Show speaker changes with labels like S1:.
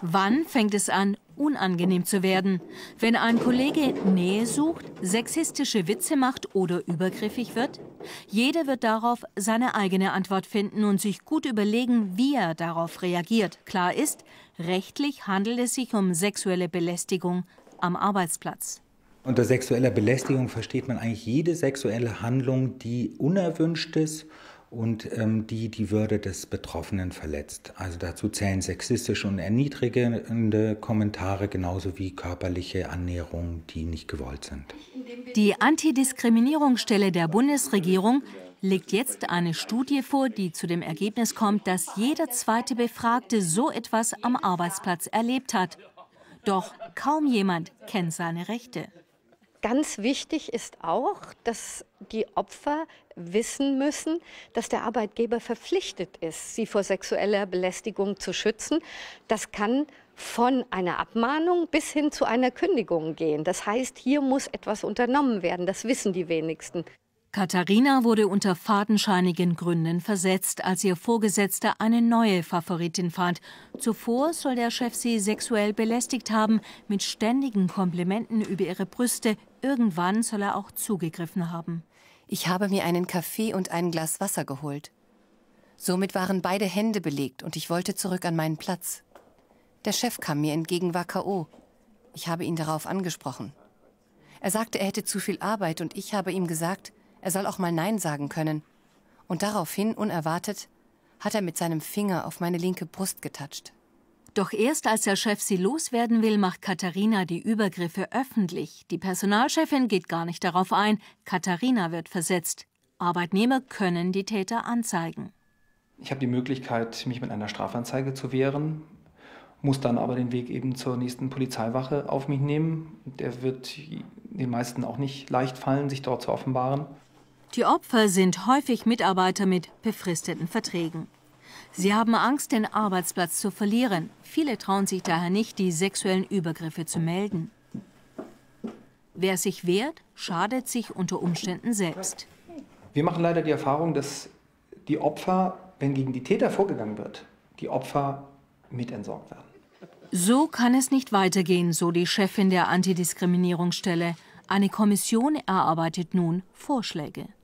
S1: Wann fängt es an, unangenehm zu werden? Wenn ein Kollege Nähe sucht, sexistische Witze macht oder übergriffig wird? Jeder wird darauf seine eigene Antwort finden und sich gut überlegen, wie er darauf reagiert. Klar ist, rechtlich handelt es sich um sexuelle Belästigung am Arbeitsplatz.
S2: Unter sexueller Belästigung versteht man eigentlich jede sexuelle Handlung, die unerwünscht ist und ähm, die die Würde des Betroffenen verletzt. Also dazu zählen sexistische und erniedrigende Kommentare genauso wie körperliche Annäherungen, die nicht gewollt sind.
S1: Die Antidiskriminierungsstelle der Bundesregierung legt jetzt eine Studie vor, die zu dem Ergebnis kommt, dass jeder zweite Befragte so etwas am Arbeitsplatz erlebt hat. Doch kaum jemand kennt seine Rechte.
S3: Ganz wichtig ist auch, dass die Opfer wissen müssen, dass der Arbeitgeber verpflichtet ist, sie vor sexueller Belästigung zu schützen. Das kann von einer Abmahnung bis hin zu einer Kündigung gehen. Das heißt, hier muss etwas unternommen werden. Das wissen die wenigsten.
S1: Katharina wurde unter fadenscheinigen Gründen versetzt, als ihr Vorgesetzter eine neue Favoritin fand. Zuvor soll der Chef sie sexuell belästigt haben, mit ständigen Komplimenten über ihre
S4: Brüste. Irgendwann soll er auch zugegriffen haben. Ich habe mir einen Kaffee und ein Glas Wasser geholt. Somit waren beide Hände belegt und ich wollte zurück an meinen Platz. Der Chef kam mir entgegen, war K.O. Ich habe ihn darauf angesprochen. Er sagte, er hätte zu viel Arbeit und ich habe ihm gesagt, er soll auch mal Nein sagen können. Und daraufhin, unerwartet, hat er mit seinem Finger auf meine linke Brust getatscht. Doch erst als der Chef sie loswerden will, macht Katharina die Übergriffe öffentlich.
S1: Die Personalchefin geht gar nicht darauf ein. Katharina wird versetzt. Arbeitnehmer können die Täter anzeigen.
S5: Ich habe die Möglichkeit, mich mit einer Strafanzeige zu wehren, muss dann aber den Weg eben zur nächsten Polizeiwache auf mich nehmen. Der wird den meisten auch nicht leicht fallen, sich dort zu offenbaren.
S1: Die Opfer sind häufig Mitarbeiter mit befristeten Verträgen. Sie haben Angst, den Arbeitsplatz zu verlieren. Viele trauen sich daher nicht, die sexuellen Übergriffe zu melden. Wer sich wehrt, schadet sich unter Umständen selbst.
S5: Wir machen leider die Erfahrung, dass die Opfer, wenn gegen die Täter vorgegangen wird, die Opfer mitentsorgt werden.
S1: So kann es nicht weitergehen, so die Chefin der Antidiskriminierungsstelle. Eine Kommission erarbeitet nun Vorschläge.